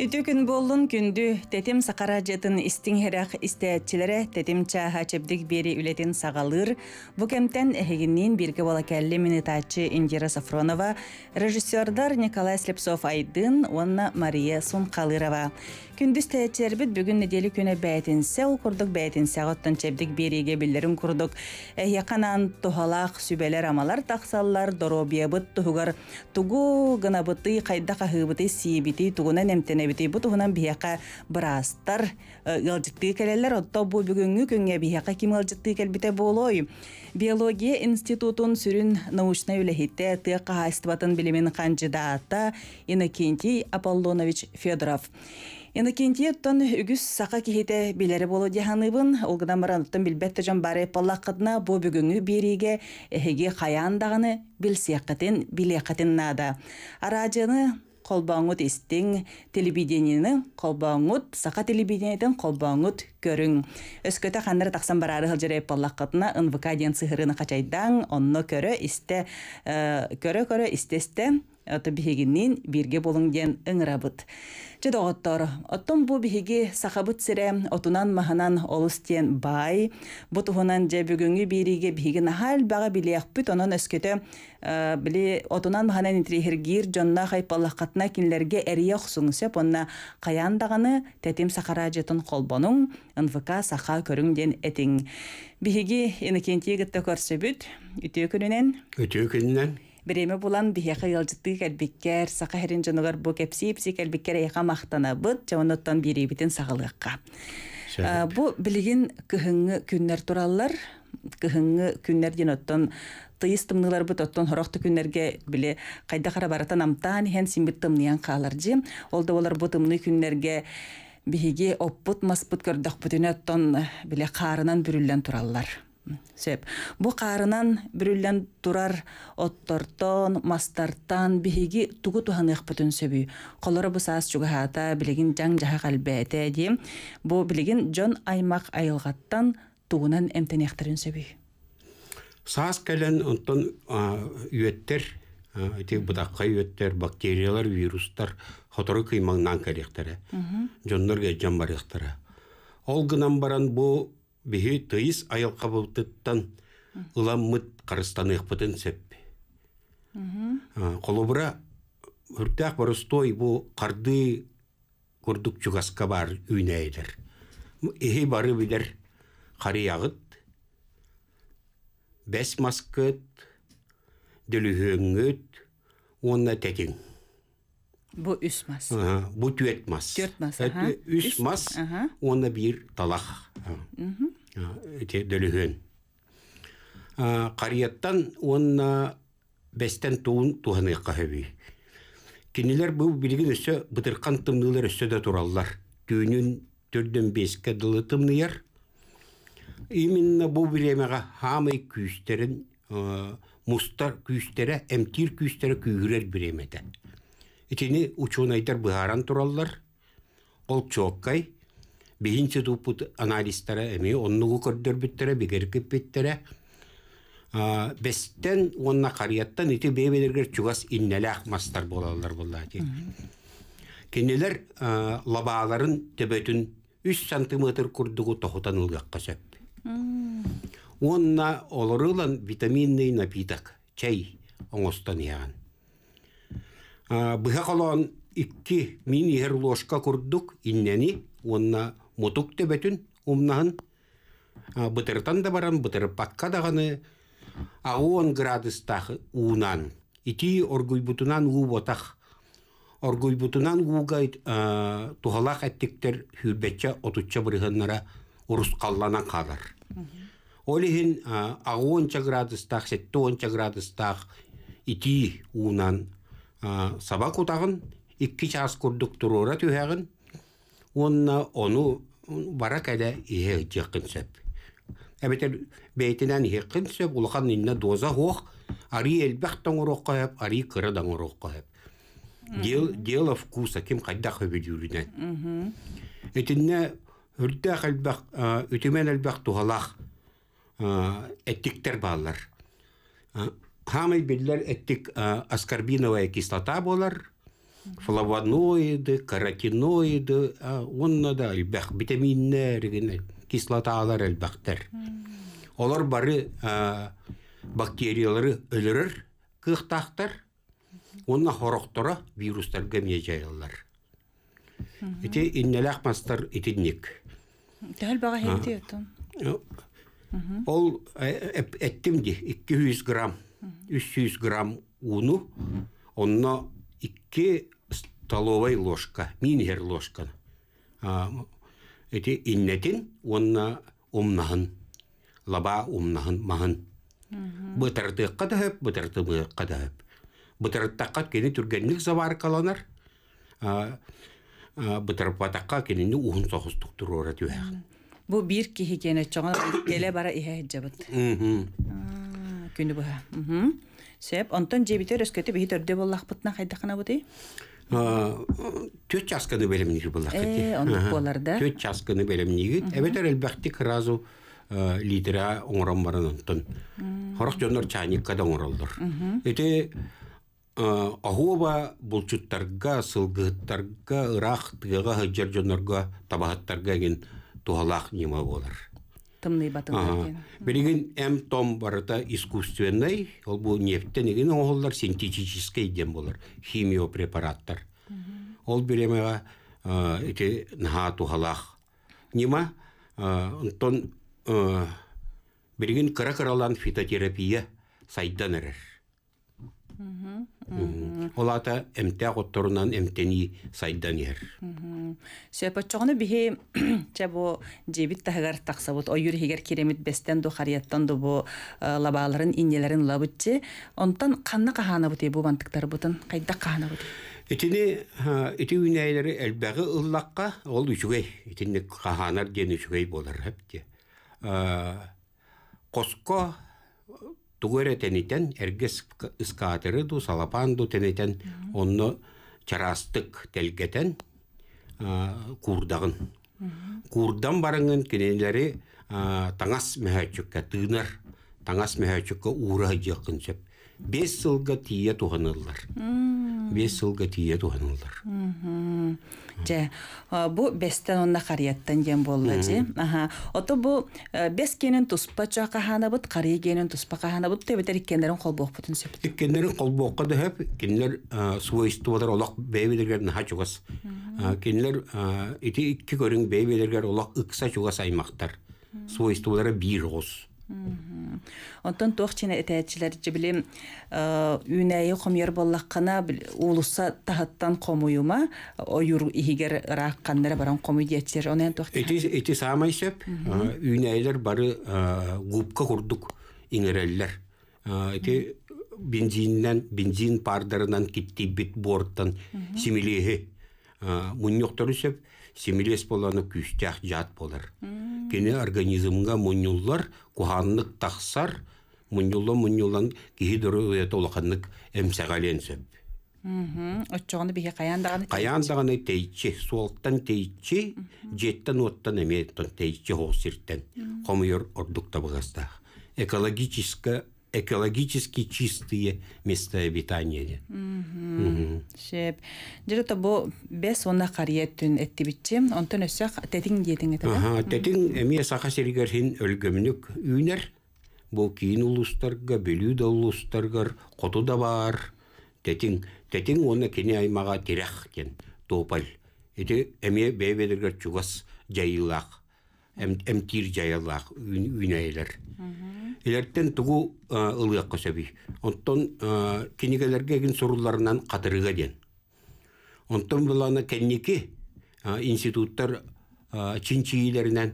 Үті күн болын күнді тетем сақара жетін істің херах істәтчілері тетем чаға чебдік бері үлетін сағалыр. Бұ кәмтен әхегіннен бірге бола кәлі минетатчы Индира Сафронова, режиссердар Николай Слепсов Айдын, онна Мария Сунқалырова. Күндіз тәтчербіт бүгін неделі күні бәйтінсе ол құрдық бәйтінсе ғоттан чебдік береге білдерін құрдық. Әхеканан э, тұхалақ сүбәлер амалар тақсаллар доробия бұт тұғығар. тугу ғына бұты қайда қағыбыты сиебіті тұғына эбити бу туһунан биһэкэ бырастар э, ылжыттыы келелер отто бу бүгүнгү күнге биһэкэ ким ылжыттыы келбите болой биология институтун сүрүн научный үлэхитэ тыа кахаистыбатын билимин кандидата инокентий аполлонович федоров Инокентия тон үгүс сака кихите билери болу диханыбын, олгыдан баран оттон билбетті жан бары паллаққытына бу бүгінгі береге эхеге қаян дағыны білсеққетін, нада. Арадияны істің истиң телевидениенин сақа сака телевидениеден колбоңут көрүң өскөтө ханнар таксан барары хылжырайып боллаккытына нвк ден сыхырыны качайдаң онно көрө көрі э, көрө көрө Оты бирге болуң болыңден ыңырабыт. Жедоғыттор, оттон бу биһиги сахабыт сире отунан маханан олустен бай, бу тухунан же бүгүнгү бириге биһиги нахал бага билиякпыт онон өскөтө э, били отунан маханан гир жонна катна кинлерге эрие хусуңсеп онна каян даганы тетим сахара жетон колбонуң НВК саха көрүңден этиң. Биһиги энекентиегитте көрсөбүт үтө күнүнен. Үтө күнүнен. Береме булан биһеха ялжытты кэлбиккер, сақа херин жаныгар бу кепсипси кэлбиккер эйха мақтанабыт, жауныттан бирибитин сағылыққа. Бу билигин кыһыңы күннәр тураллар, кыһыңы күннәр ден оттон тыйыс тымнылар бұт оттон хорохты күннерге биле қайда қара баратан амтан һән симбит тымныян қалар жи. Ол да олар бұ тымны күннерге оппут маспут көрдөх бүтүнө биле қарынан бүрүлдөн тураллар сөп бу қарынан бүрүллен турар оттортон мастартан биһиги тугу туханыахпытын сөбүй холора бу саас чугаһаата билигин жаң жаға калбээте дии бу билигин жон аймак айылгаттан тугунан эмтенехтерин сөбүй саас кэлен онтон үйөттер эти бутакка бактериялар вирустар хотору кыймаңнан кэлехтере жоннор гежжан ол гынан баран бу бихи тыйыс аялкабытыттан ыламмыт карыстаныхпытын сеп колобура үртяк боростой бу карды курдук чугаска бар үйнәйдер ии бары билер карыягыт бес маскыт дөлүһөңгөт онна текиң Бу үс мас. Бу түет мас. Түет мас. Ә, үс мас, оны бір талақ дөлүһүн қарияттан онна бәстен туын туһыныйыққа хөбүй кинилер бұл билигин өссө бытыркан тымнылар өссө да тураллар түүнүн төрдөн беске дылы тымныяр именно бұл времяга хамый күүстерин мустар күүстере эмтир күүстере күүгүрер биремете итини учунайтар быхаран тураллар ол чооккай Бейінчі дупут аналистара әмі оннығы көрдірбіттірі, бігіркіппіттірі. Бестен онна қарияттан ити бейбелергер чугас иннеләқ мастар болалар болла. Кенелер лабааларын төбөтүн 3 сантиметр курдугу тохутан ылгакка сөп. Онна олырылан витаминный напиток, чай оңостон ыяган Бұға қалуан 2 мин егер ложка курдук иннені онна мутук төбөтүн умнаһын бытыртан да баран бытырпакка даганы агуон градустах уунан ити оргуйбутунан уботах оргуйбутунан уугайт тухалах эттиктер хүрбетче отутча бырыгыннара урускаллана калар олихин агуонча градустах сетте онча градустах ити уунан сабак утагын икки час курдук турура түһэгин онна ону барак әлі ihe жиқын сөп. Әбетер бәйтінен еқін сөп, ұлған инна доза хоқ, ари әлбәқтан ұрық қойып, ари қырадан ұрық қойып. Дело вкуса, кем қайда хөбі этинне Әтінне үрдәқ әлбәқ, үтімен әлбәқ туғалақ әттіктер бағалар. Хамай білдер әттік аскорбиновая кислота болар, флавоноиды, каротиноиды, онна да әлбәқ витаминнәр генә, кислоталар әлбәқтәр. Олар бары бактериялары өлірір кықтақтар, онна хорықтыра вирустарға жайылар Ите иннеләқ мастар итинник. Дәл баға хәйті етім. Ол әттім де 200 грамм, 300 грамм уну, онна икки столовой ложка, мингер ложка. Эти иннетин онна умнахан, лаба умнахан махан. Бытарды қадағып, бытарды қадағып. Бытардаққа кені түргенлік завар қаланар. Бытарпатаққа кенені уын соғыстық тұру орады өәғін. Бу бир киһи кенеччоҕон келе бара иһэ хэджэбит. Күнү быһа сөп онтон жебитер өскөтү бихи төрдө боллахпытна хайдахана бути төт часканы белемнигит буллахкати э, ондук боларда төт часканы белемнигит эбетер элбахтик разу э, лидера оңорон баран онтон хорох чайникка да оңоролдор эти э, Ахуба булчуттарга, сылгыттарга, ырах, тыга, хыджар жонорга, табахаттарга ген тухалах нема болар тымный батын берген. Береген эм том барыта искусственный, ол бу нефттен еген оғылдар синтетический дем болар, химио препараттар. Ол беремеға э, эти наха тухалах. Нима, э, тон э, береген кыра-кыралан фитотерапия сайдан әрер. Олата эмтә отторунан эмтени сайдан ер. Сөйпәтчәгәне бихе чабо дебит тагар такса бут оюр керемит бестен до харияттан до бу э, лабаларын иннелерин лабытчы. Онтан канны кахана бут бу бантыктар бутын кайда кахана бут. Итини э, ити үнәйләре әлбәгы ыллакка ол үчүгәй. Итинне каханар ден үчүгәй болар хәпте. Э, Коско тугуэре тенитен эргес ыскаатыры ду салапан ду тенитен онно чарастык телгетен курдагын курдан барыңын кинелери таңас мөхөчүкке тыынар таңас мөхөчүкке ура сеп бес жылға тие туханаллар бес жылға тие туханаллар же бу бестен онна карияттан жем болды же аха ото бу бес кенин туспа чо каханабыт карый кенин туспа каханабыт тебетер иккендерин колбоокпутун сөп иккендерин колбоокко да хөп свойстволар суойстубатар олох наха чугас кинилер ити икки көрүң бэбилерген олох ыкса чугас аймактар свойстволары бир гос онтон туох чин этээчилерчи билим ә, үнэйи хомьер боллахкана улусса таһыттан хомуюма оюр ихигер ыраакканнара баран хомуй диэтчилер онен бары губка курдук иңереллер бензиннен бензин пардарынан киттибит борттан симилиһи муньохтору семилес боланы күстях жат болар. Кене организмға мұнюллар күханнық тақсар, мұнюлла мұнюллан кейі дұры өйет олқаннық әмсәғален сөп. Өтчоғыны бігі қаяндағаны тейтші, Қаяндағаны тейчі, суалттан жеттен оттан әметтен тейтші хоғсирттен, қомайыр ордық табығастағы. Экологическа экологически чистые места обитания. Шеп. Дело то он бес онна эти түн он то не өсөх тетин диетин это. Ага, тетин эми саха сергер хин өлгөмнүк үнер. Бу кийин улустарга, бөлүү да коту да бар. Тетин, тетин оны кине аймага тирах кен, топал. Эти эми бебедергер чугас жайлах эмтир жайаллах үйнәйләр. Иләрттен тугу ылыяк сөби Онтон кенигеләргә гин соруларынан катырыга ден. Онтон буланы кенники институттар чинчиләреннән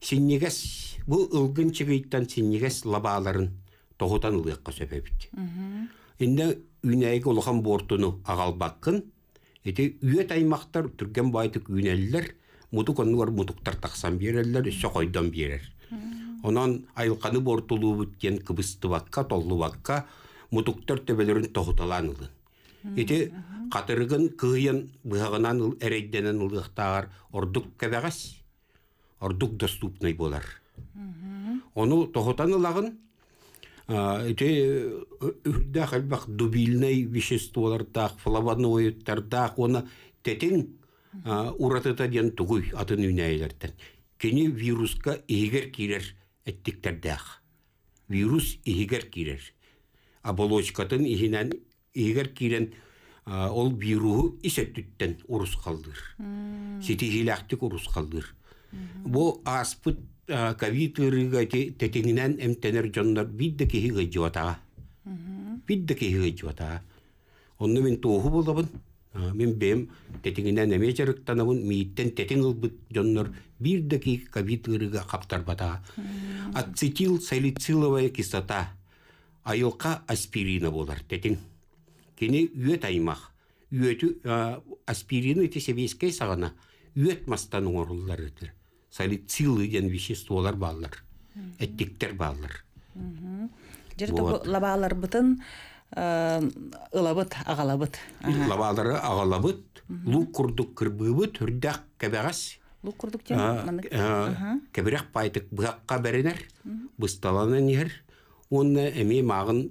синнигес бу ылгын чигиттан синнигес лабаларын тогытан ылыяк сөбебит Инде үйнәйге улхан бортуну агалбаккын, ите үет аймактар түрген байтык үйнәлләр мутук оннугар мутуктар тахсан биэрэллер сокойдон биэрер онон айылканы бортулу диэн кыбыстыбакка толлубакка мутуктар төбөлөрүн тохуталаан ылын ити катырыгын кыйын быһагынан эрейденен ылыктаар ордук кэбэгас ордук доступный болар ону тохутан ылагын Эти э, үрдах альбах дубильный веществолардах, так оны тетин уратыта тугуй атын үнәйелерден. кини вируска игер кирер әттіктердәқ. Вирус игер кирер. Оболочкатын ихинен игер кирен ол вируху исеттүттен урус қалдыр. сити хилақтық урус қалдыр. Бо аспыт ковид ырыга тетигинен эмтенер жондар бидде кихи Бидде кихи Онны мен тооху болабын. Мен бем тетиңинен эме жарыктанабын, мииттен тетиң ылбыт жоннор бирдеки ковид ырыга бата Ацетил салициловая кислота айылка аспирина болар тетің. Кені үйет аймақ. Үйеті аспирина себескей сағана үйет мастан орылдары өтір. Салицилы ден веществолар баллар. Әттіктер балар Жерді лабалар бұтын Э, ылабыт ағалабыт лабалары ағалабыт лу курдук кырбыбыт үрдак кебегас лу курдук э, э, кебирак байтык быакка беренер бысталана нер онна эми мағын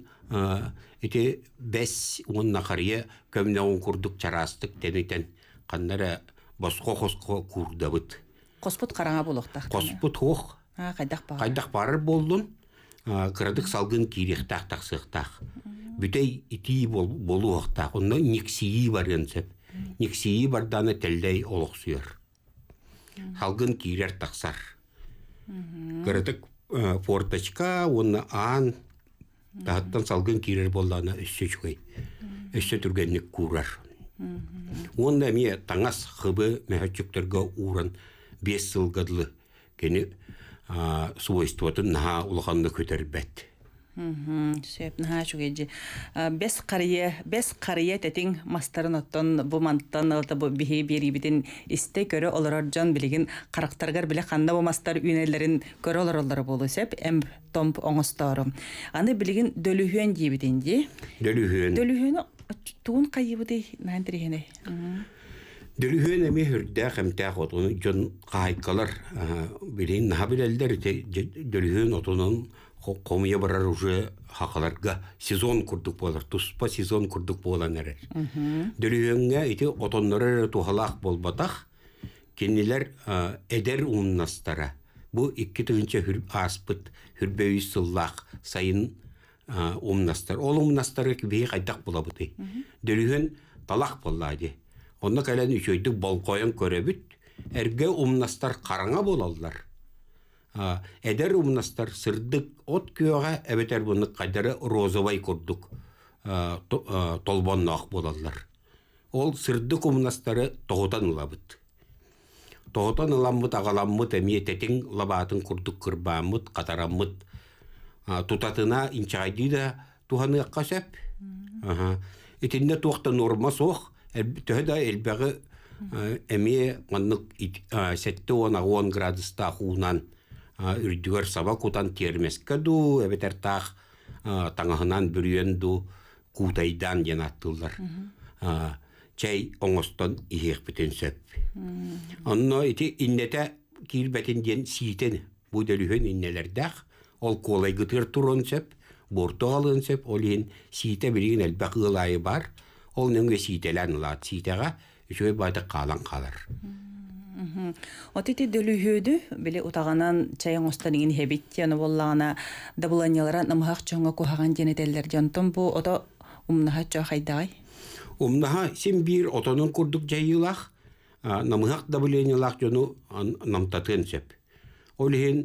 эти бес онна карье көмне он курдук чарастык тенитен каннара боско хоско курдабыт коспут караңа болохта коспут ох кайдак бар кайдак барыр болдун кырадык салгын кирихтах тақ бүтей ити болу оқтақ Онда нексии бар енсеп бар барданы телдей олық сүйер халгын кейлер тақсар кырытык э, форточка онна аан тағыттан салгын кирер болданы өссө жүгей. өссө түргеннік курар Онда ме таңас қыбы мәхәчүктерге ұрын бес сылғыдылы кені наға ұлғанды көтер бәтті. Сөйіпнаға жүгейді. Бәс қария, бес қария тәтін мастарын оттон бұманттан алты бұ біхе бері бітін істе көрі оларар жан білеген қарақтарғар біле қанда бұмастар үйнелерін көрі олар олары болу сөп, әм томп оңыстары. Аны білеген дөліхөн дей бітін де? Дөліхөн. Дөліхөн туын қайыбы дей, нән тірегені. Дөлүһөн эми хүрдэ хэмтэ хотуну жон кайкалар билин набилэлдер дөлүһөн отунун қомыя барар уже хақаларга сезон курдук болар туспа сезон курдук болан эрер дөлүйөңө ити отоннорер тухалаах болбатах кинилер эдер умнастара бу икки тыгынча ааспыт хүрбөй сыллах сайын умнастар ол умнастары бии кайдак булабыты дөлүйөн талах боллаади онна кален үчөйдү болкоен көрөбүт эрге умнастар караңа болаллар Эдер умнастар сырдык от күйөға эбетер бұны қадары розовай көрдік толбоннақ боладылар. Ол сырдык умнастары тоғытан ұлабыт. Тоғытан ұламыт, ағаламыт, әмиететің лабатын күрдік күрбамыд, қатарамыт. Тутатына инчайды да туғаны қасап. Итінде туақта норма соқ, төхі да әлбәғі әме маңнық сәтті градыста үрдүгөр саба кутан термеске ду эбетер таах таңаһынан бүрүйөн ду кутайдан янаттылар чай оңостон иһиэх бүтүн сөп онно ити иннете киирбетин диэн сиитен бу дөлүһөн иннелердеах ол колай гытыр турун сөп борто алын сөп ол сиите билигин ылайы бар ол нөңө сиителен ылаат сиитеға үчөй баатык каалан калар Отити дөлүһүдү биле утаганан чаян останыгын хебит яны боллагана дабыланялара намгах чоңга кухаган денетеллер жантон бу ото умнаха чо хайдай. Умнаха сен бир отонун курдук жайылах намгах дабыланялах жону намтатын сеп. Олхин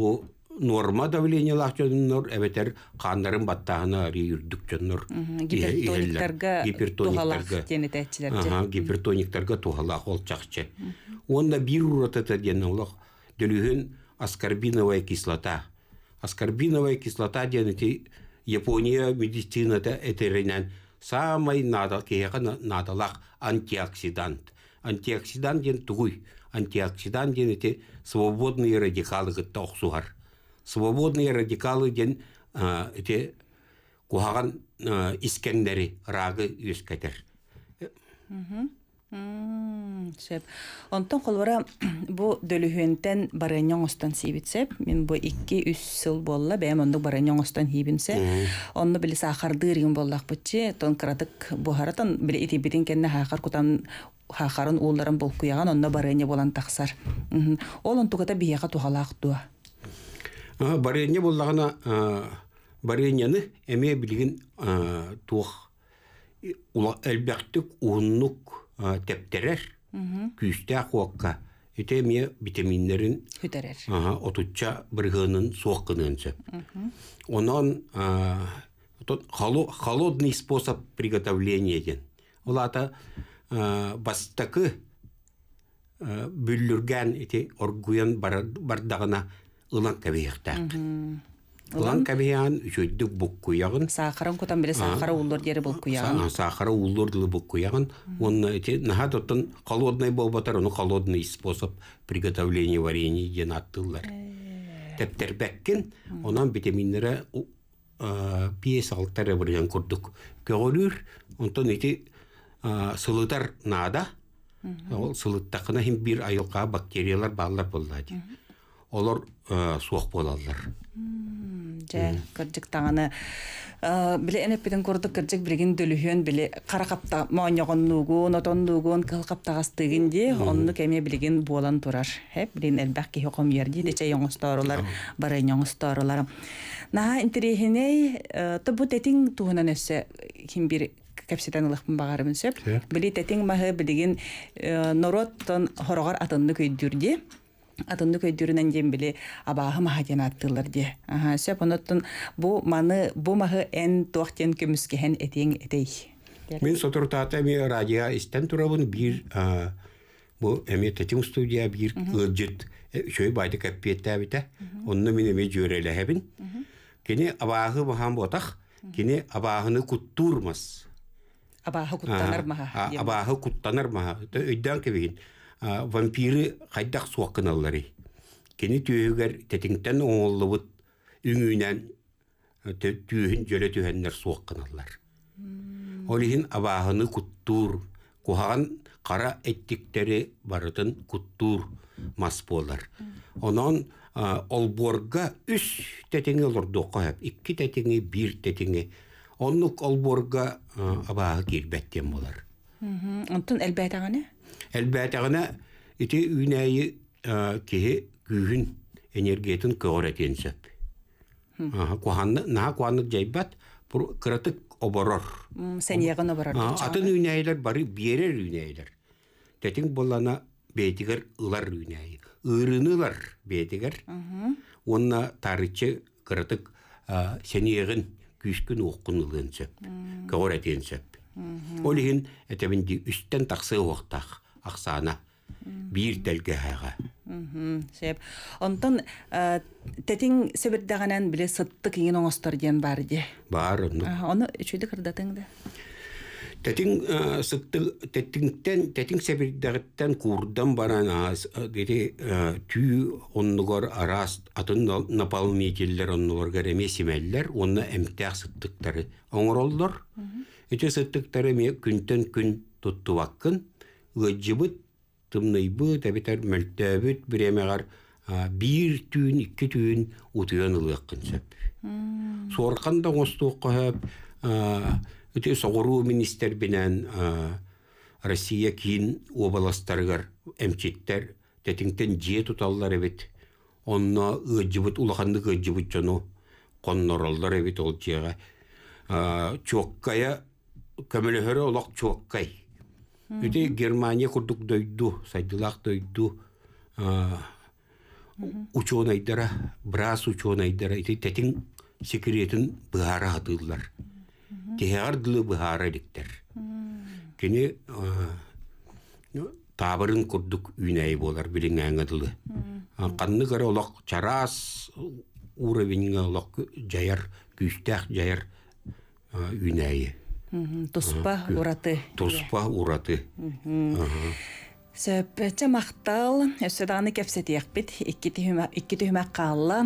бу норма давление лахтеннор эбетер баттағына баттаһына ари үрдүк Гипертониктарға гипертониктарга гипертониктарга тенетэтчилер олчакчы онда бир это диэн олох дүлігін аскорбиновая кислота аскорбиновая кислота Япония медицината этеринен самый надо кеяка надалах антиоксидант антиоксидант ден тугуй антиоксидант диэн свободные радикалы гытта свободные радикалы ден эти кухаган искендери рагы үскетер. сеп Онтон холвара бу дөлүһүнтен бараньоң сибитсеп, мен бу 2-3 сыл болла бәм онды бараньоң остан хибинсе. Онны биле сахардырын боллак бутче, тон кратык бу харатан биле итибитин кенне хахар кутан хахарын улларын болкуяган онна барыне болан таксар. Олон тугата бияга тугалак дуа. Баренне боллағына бареннені әме білген туық әлбәқтік уыннық тәптерер күйісті қуаққа Ете ме витаминнерин күтәрер. Ага, отуча биргынын Онан тот холодный способ приготовления ден. Улата бастакы бүллүргән ете оргуян бардагына ылан кәбейектәк. Улан кабиян үчөйдүк буккуягын. Сахарын кутан биле сахара уллор дери буккуягын. Сахара уллор дили буккуягын. Он эти нахат оттон холодный болбатар, он холодный способ приготовления варенья ден аттылар. Э. Тептербеккен, онан витаминлере пьес алттары бірген курдук. көңілір онтан эти сылытар нада. Ол сылыттакына хим бир айылқа бактериялар баллар болады олар э, суық болалар. Э. Жә, көрдік тағаны. Э, біле әнеппеден көрдік көрдік бірген дөліхен біле қарақапта маңяғын нұғын, отон нұғын, қылқаптағастығын де, онны кәме білген болан тұрар. Хәп, білен әлбәк кейі қом ерді, дече еңістарылар, бары еңістарылар. Наға интерехіне, тұбы тәтің туғынан өсі, кем бір кәпсетен ұлықпын бағарымын сөп. Біле тәтің мағы білген нұрот тон атынны көйдірді. атынны көйдүрүнен дембили абааһы маһатен аттылар ди аха сөп оноттун бу маны бу маһы эн туахтен көмүскеһен этиң этей мин сотуртаата ми радио истен турабын бир бу эми тетим студия бир ыржыт чөй байды каппиеттәбите онну мин эми жөрелэһебин кини абааһы маһан ботах кини абааһыны куттурмас абааһы куттанар маһа абааһы куттанар маһа өйдән кебиин вампиры хайдақ суаққыналлары. Кені түйігер тетіңтен оңылыбыт үңінен түйігін жөлі түйігенлер суаққыналлар. Олихин абағыны күттур, кухаған қара әттіктері барытын күттур мас болар. Онан олборға үш тәтіңі олырды қойып, екі тәтіңі, бір тәтіңі. Онлық олборға абағы кербәттен болар. Онтын әлбәйтағаны? Әлбәтәғына ити үйнәйі кеһи күйін энергетін энергетин көгөрә тенсеп. Куханны, наһа куханны жайбат, бұл кыратык оборор. Сен яғын оборор. Атын үйнәйлер, бары берер үйнәйлер. Тәтін болана бетигер ылар үйнәйі. ұлар бетигер. Онына тарычы кыратык сен яғын күйшкін оққын ылынсеп. әтен тенсеп. Олеген әтәбінде үстен тақсы оқтақ ақсана бир тәлгәһәгә сеп онтон э, тетин себердәгәнән биле сытты киген оңостор диен бар ди бар оны үчүдү кырдатың да тетин э, сытты тетингтен тетин себердәгәттән курдан баран аз э, дири түү оннугор арас атын наполнительлер оннугор гәрәме семәлләр онны эмтәк сыттыктары оңролдор эти сыттыктары күнтен күн туттубаккын ыаджыбыт тымныйбы табитар мөлтөөбүт биремегар бир түүн икки түүн утуйан ылыаккын сөп суоркан да остууккаһап ытыы соғуру министер бинен россия кийин обаластаргар эмчиттер тетиңтен жээ туталлар эбит онно ыжыбыт улаханды ыаджыбыт жону коннороллар эбит ол жиэга чуоккая көмөлөхөрө олох чуоккай Үте Германия курдук дойду, сайдылак дойду. Учёныйдара, брас айдара, ити тетин секретин быхара хатылар. Техар дылы быхара диктер. Кені, табырын курдук үйнәй болар билин аңыдылы. Қанны кара олақ чарас уровень олақ жаяр, күйстәк жаяр үйнәйі. Mm-hmm, to spah uraty. To spah uraty. Mm-hmm. Aha. Сөппөтчі мақтал, өссөдағаны кепсетияқ біт, икки түхімәк қалла.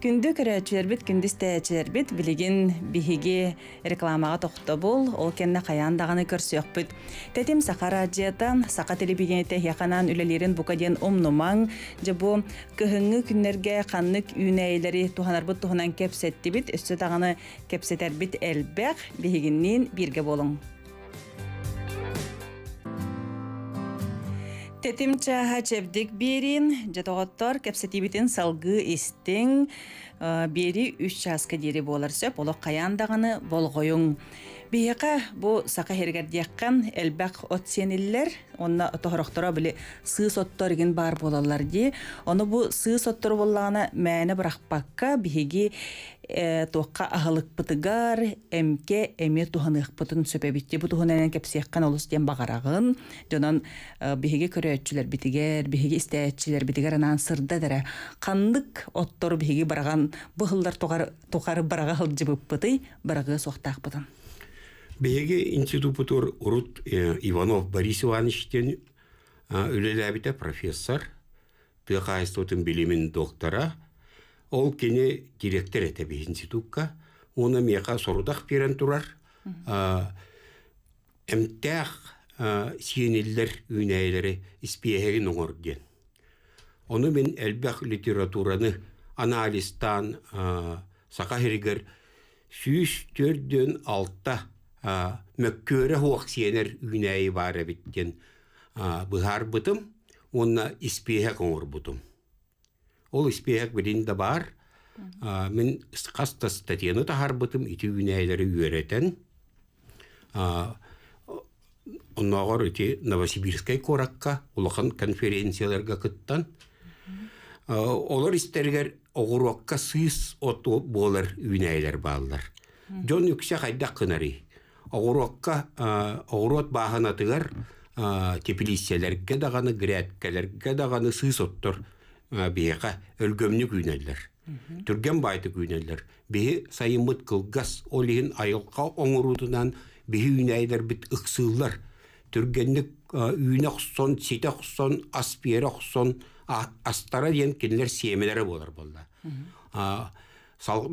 Күнді көрәчілер біт, күнді істәчілер біт, білігін бігіге рекламаға тоқты бұл, ол кенне қаяндағаны көрсөк біт. Тәтім Сақар Аджиета, Сақа телебиденеті яқанан үлелерін бұқаден омнумаң, жабу күхіңі күннерге қаннық үйнәйлері туғанар бұт тухынан кепсетті біт, өссөдағаны кепсетер біт әлбәқ, бігігіннен бірге болың. тетим чаа кепсетибитин салгы истиң э, бери үч часка дири сөп бо каяндаганы болгоюң Бияқа бұ сақа хергардияққан әлбәқ от сенелілер, онна тоғырықтыра білі сүй соттор бар болалар де. Оны бұ сы соттор болағына мәні бірақпаққа бігеге э, тоққа ағылық бұтығар, әмке әме туғаных бұтын сөпәбетте. Бұл туғанайнан кәпсияққан олыстен бағарағын, жонан э, бігеге көрәтчілер бітігер, бігеге істәтчілер бітігер анан сырда дәрі. Қандық оттор бігеге бараған бұхылдар тоқары бараға ғылджы бұппыты, барағы соқтақ Беге институтур урут э, Иванов Борис Ивановичтен үлеләбите профессор, тыха институтын билимин доктора, ол кене директор әтә институтка, оны меха сорудах берен турар. Әмтәх сиенеллер үйнәйләре испиәһеген оңорден. Оны мен әлбәх литератураны анализтан сақа херігер сүйіш төрден алтта Mökkörі хуақ сенер үнәйі бар әбіттен бұғар бұтым, онна іспейхәк оңыр бұтым. Ол іспейхәк білін да бар. Мен қаста статияны тағар бұтым, үті үнәйлері үйеретін. Онағыр үті Новосибирскай коракка, олақан конференцияларға күттан. Олар істергер оғыруаққа сұйыс оту болар үнәйлер балылар. Джон үксе қайда қынары оғыруаққа э, оғыруат бааханатыгар э, тепилисселерге дағаны грядкелерге дағаны сыйсоттор э, биэха өлгөмнү күйнелер түрген байты күйнелер бии сайымыт кылгас олиин айылка оңурутунан бии үйнәйлер бит ыксыыллар түргенник үйнөк сон ситек сон аспиерек құссон астара диен кинилер семелери болар болла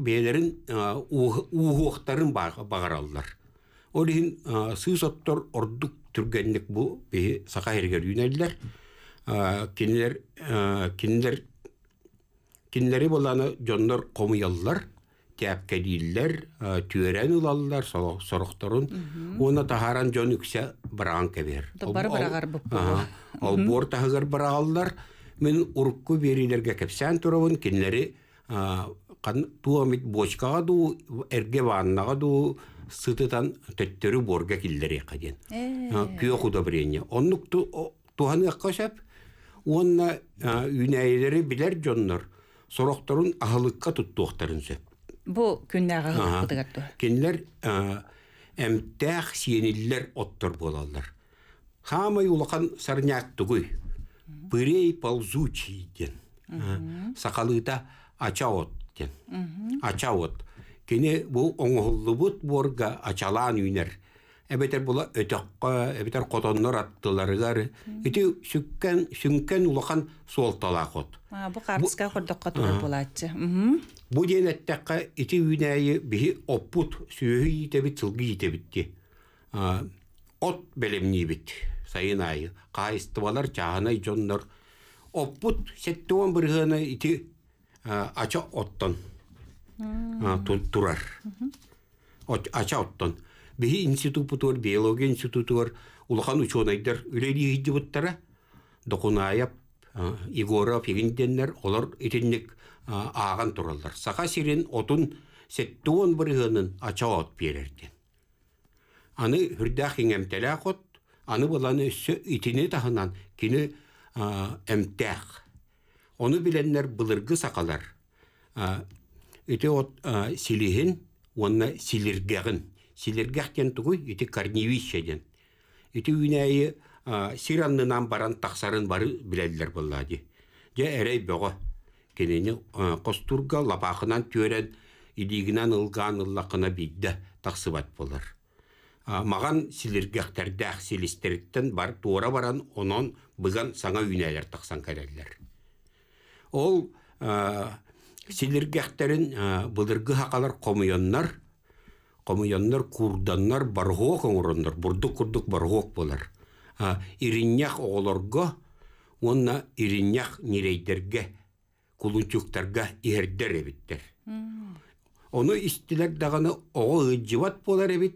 бээлерин уухуктарын багараллар Олин сыз оттор ордук түргенник бу бе сақа ергер юнәлләр. Кинлер кинлер кинлери боланы жондор комуяллар, тәпкә диилләр, түрән улаллар сорохторун. Оны тахаран жон үксә биран кебер. Бар барагар бу. Ал бор тахагар бараллар. Мен урукку берилерге кепсән турабын кинлери кан туамит бочкага ду эрге ваннага ду сытытан төттөрү борга киллери каден. Э. Күйөк удобрение. Оннук туһаны шап уонна үнәйләре билер жоннор. Сорокторун ахылыкка туттуктарын сөп. Бу күннәгә хыдыгатты. Кенлер сиениллер оттор болалар. хаамай улакан сарняк тугуй. Пырей ползучий ден. Сақалыта ачаот ден. Ачаот кини бу оңғылыбыт борга ачалан үйнер. эбетер бұла өтөққа, эбетер қотоннор аттыларығар. ити сүккен, сүнкен ұлақан солтала қот. бу қарысқа құрдыққа тұрыр болады. бу ден әттәққа үті үйнәйі опбут оппут сүйі етебіт, сылғы етебітті. От бәлемні біт, сайын айы. Қайыстывалар, чағанай жоннор. Оппут сәттіуан бірғаны ача оттон турар. Ача оттон. Бихи институт биология институту бар, улахан ученайдар үрелі Докунаяп, Игоров, олар итинник аған туралдар. Сақа сирен отун сеттуон бірігінің ача от берерден. Аны хүрдәқ еңемтеләқ от, аны боланы үсі тағынан кені әмтәқ. Оны біленлер бұлырғы сақалар, Ити от силихин, уонна силиргәгін. Силиргәх ден тугуй, ите корневище ден. Ити үйнәйі сираннынан баран тақсарын бары біләділер болла ди. Де әрей бөғі. Кенені қостурға лапақынан төрен, идигінен ылган ыллақына бейді тақсыбат болар. Маған силиргәхтәрдәх силистеріттен бар туора баран онон бұған саңа үйнәйлер тақсан кәрәлілер. Ол Силергехтерин э, бұдырғы хақалар комуяннар қомыйоннар курданнар барғоқ оңырындар, бұрдық-құрдық барғоқ болар. Э, ириннях оголорго онна ириннях нирейдерге кулунчуктарга иердер эбиттер Оны истилер даганы оғы ғыдживат болар ебіт,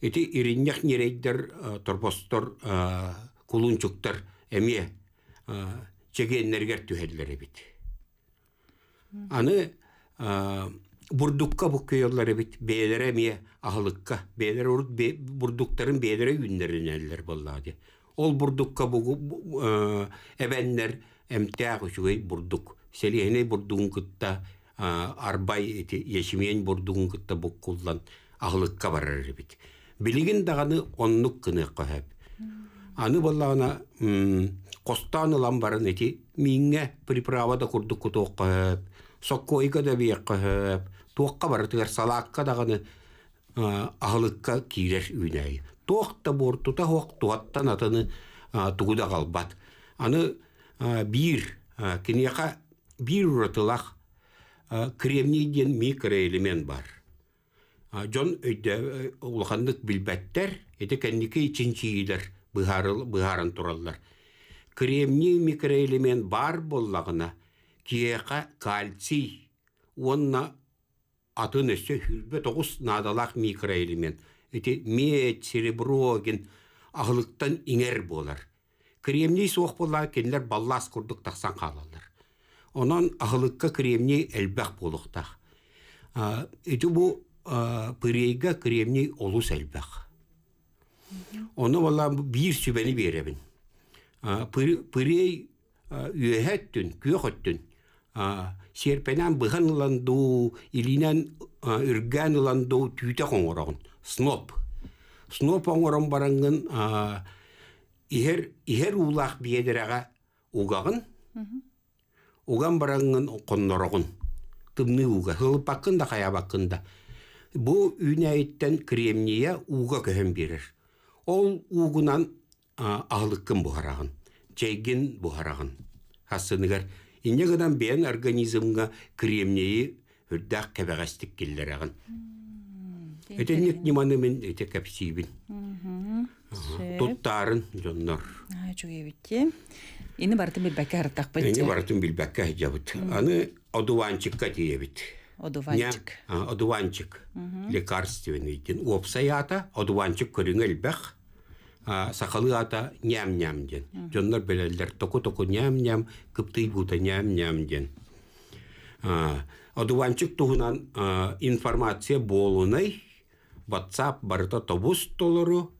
эти ириннях нерейдер э, торпостор кулунчуктар эме чегеннергер түһеллер бит. Аны бурдукка буккыйоллар бит бейлере мие ахылыкка бейлер урут бурдуктарын бейлере үннеринеллер боллады. Ол бурдукка бугу эбеннер эмтяг үшүгөй бурдук. селиэне бурдугун кытта арбай эти ешимен бурдугун кытта буккуллан ахылыкка барар бит. Билигин даганы оннук кыны көхөп. Аны боллана костан ылан барын эти миңе приправада курдук кутук көхөп сокко ике да биекка э, хөп бар тыгар салаакка даганы э, ахылыкка кииреш үйнәй туокта бур тута туаттан атыны э, тугуда калбат аны бир кинияка бир уратылах кремнийден микроэлемент бар жон өйдө улахандык билбеттер эте кенники ичинчиилер быхарын тураллар кремний микроэлемент бар боллагына киеқа кальций, онна атын өсе хүрбе тоғыс надалақ микроэлемент. Эти мед, сереброген, ағылықтан иңер болар. Кремний соқ болар, кенлер баллас күрдік тақсан қалалар. Онан ағылыққа кремний әлбәқ болықтақ. Эти бұ пырейга кремний олыс әлбәқ. Оны бала бір сүбәні беребін. Пырей үйәттін, күйәқөттін, серпенен быхан ыланду, илинен үрген ыланду түйті қоңырағын. Сноп. Сноп оңырын барыңын ихер, ихер улақ биедіраға уғағын, уған барыңын қоннорағын. Тымны уға, хылып баққында, қая баққында. кремния уға көхен берер. Ол уғынан ағылыққын бұғарағын, жайген бұғарағын. Хасынығар, инегадан бен организмга кремнеи үрдәк кәбәгәстик киллерәгән. Это нет внимание мен эти капсибин. Туттарын жоннор. А чуге битте. Ини бартын бил артак тақпын. Ини бартын бил бәкәр ябыт. Аны одуванчикка тие бит. Одуванчик. Одуванчик. Лекарственный дин. Опсаята одуванчик көрүңел бәк сахалы ата ням ням ден. Жоннор белелер току току ням ням кыптый ням ням ден. Одуванчик туһунан информация болуной ватсап барыта тобус толору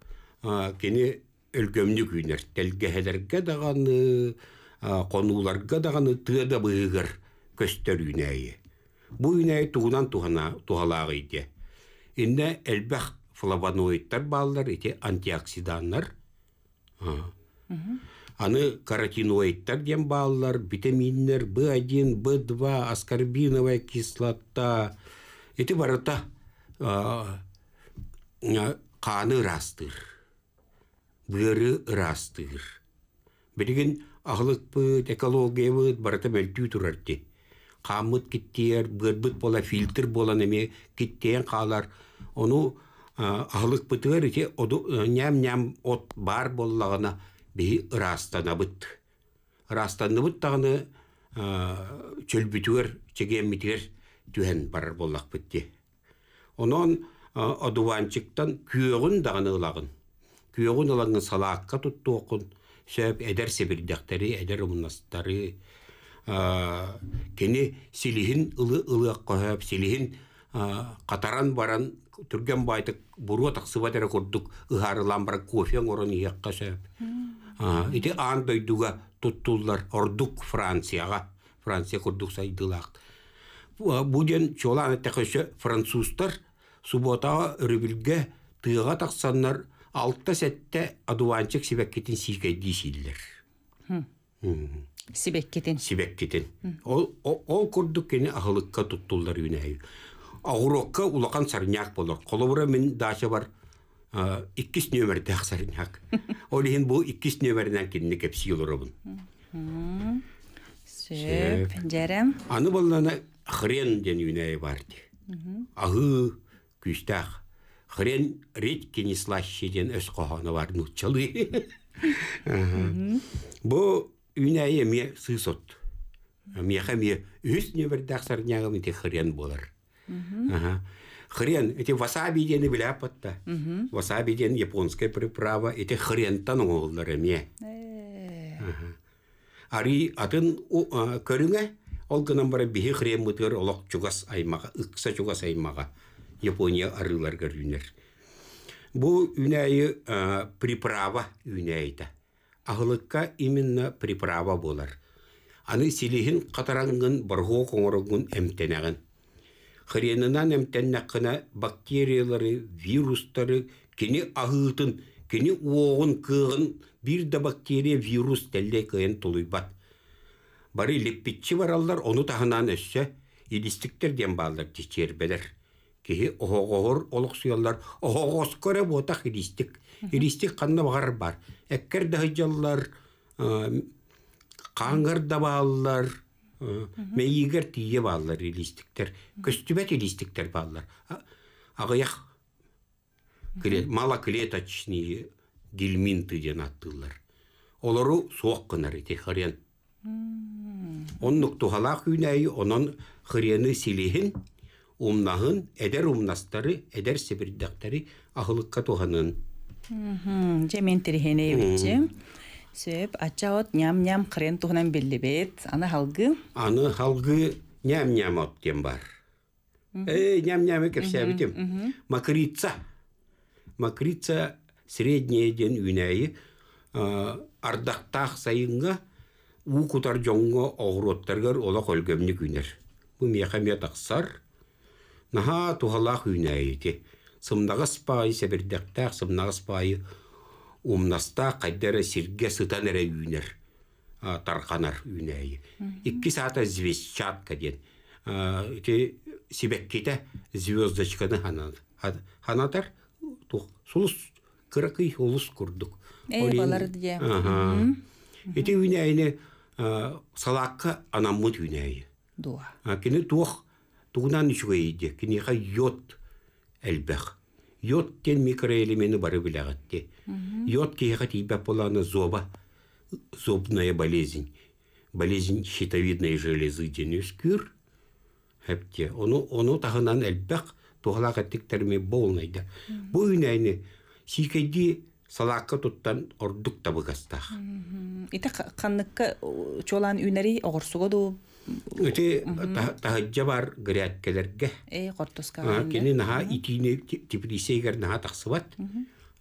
кини өлкөмнүк үйнер телгеһелерге даганы конууларга даганы тыада быыгыр көстөр үйнәйи. Бу үйнәйи туһунан иде. Инне флавоноидтар балдар, эти антиоксиданлар. Аны каротиноидтар дем балдар витаминнер В1, В2, аскорбиновая кислота. Эти барата қаны растыр. бүлері растыр. Білген ағылық бұд, экология бұд, барата бәлтүй тұрарды. Қамыт кеттер, бұлбыт бола, фильтр бола неме, кеттен қалар. Оны Ахылык пытыр ням-ням от бар боллағына бейі ырастана бұт. дагыны бұт тағыны чөлбүтүөр, чегемитер түһен бар боллақ Онон одуванчиктан күөгүн дагыны ылағын. Күйеғін ылағын салаққа туттуокун оқын. эдер әдер эдер әдер ұмынастары. силихин ылы-ылы қоғып, селихін қатаран баран түрген байтык буру атаксыбатере курдук ыһарылан баран кофең орон иякка сөөп ити аан дойдуга туттуллар ордук францияга франция курдук сайдылаак буден чолан текеше француздар субботага рүбүлге тыыга таксаннар алтыта сәтте адуванчик сибеккетин сийкейди сииллер сибеккетин сибеккетин ол ол курдук кени ахылыкка туттуллар ауырокка улакан сарняк болор колобура мен дача бар иккис нөмердеак сарняк олихин бу иккис нөмеринен кинни кепси олоробун сөп жарам аны боллана хрен ден үнәе бар ди агы күстах хрен редьки не слаще ден өс кохоно бар ну чылы бу үнәе ме сысот мияха ме үс нөмердеак сарнягы мен хрен болар Хрен, эти васаби дені біляпатта. Васаби японская приправа, эти хрентан оғылдар әме. Э. Ари атын көріңе, ол гынан бара бихи хрен мутыр олақ чугас аймаға, ықса чугас аймаға. Япония арылар көрінер. Бу үнәйі приправа үнәйді. Ағылыққа именно приправа болар. Аны силихин қатараңғын, бұрғу қоңырығын әмтенәғын хренынан әмтәннәққына бактериялары, вирустары, кені ағытын, кені оғын кығын бір да бактерия вирус көйін кыйын тулуйбат. Бары леппитчі бараллар оны тағынан өссө, елістіктерден балдар течербедер. Ке оһоғоғор олық суяллар, оһоғос көрі ботақ елістік. Елістік қанна бағар бар. Әккер дәхіжаллар, қаңғыр э, да Мен егер тие баллар релистиктер, көстүбәт релистиктер баллар. Агыяк мала клеточные дельминты ден аттылар. Олару суак кынар ите хрен. Он күнәй, онон хрены силихин, умнахын, эдер умнастары, эдер себердактары ахылыкка туханын. Жемен Сөп, ачаот ням-ням қырен туғынан беллебет. Аны халгы? Аны халгы ням-ням от дем бар. Эй, ням-ням екер сәбітім. Макрица. Макрица средний ден үнәйі. Ардақтақ сайынға у кутар жоңго оғыроттаргар ола қолгөмні күнер. Бұ меқаме Ақсар. наха тухалах үнәйі те. Сымнағы спайы, сымнағы спай умнаста кайдара сирге сытан эре үйнер тарканар үйнәйі. Икки саата звездчатка ден. Те сибекките звездочканы ханатар сулус кыракый улус курдук. Эй, балар дие. Эти үйнәйіне салакка анаммут үйнәйі. Дуа. Кені туох туғынан үшігейді. Кені ха йод әлбәқ йод тен микроэлемені бары білағатты. Йод кейіға тейбәп боланы зоба, зобная болезнь. Болезнь щитовидной железы ден үшкір, Әпте, оны, оны тағынан әлбәқ тоғылаға тіктерме болнайды. Бұл әйіні сикеді салаққа тұттан ордық табығастақ. Иті қанныққа э, чолан үйінәрі оғырсуға дөу Ити тахаджабар гряк келерге. Эй, қортоска. Кені наха итіне теприсейгер наха тақсыват.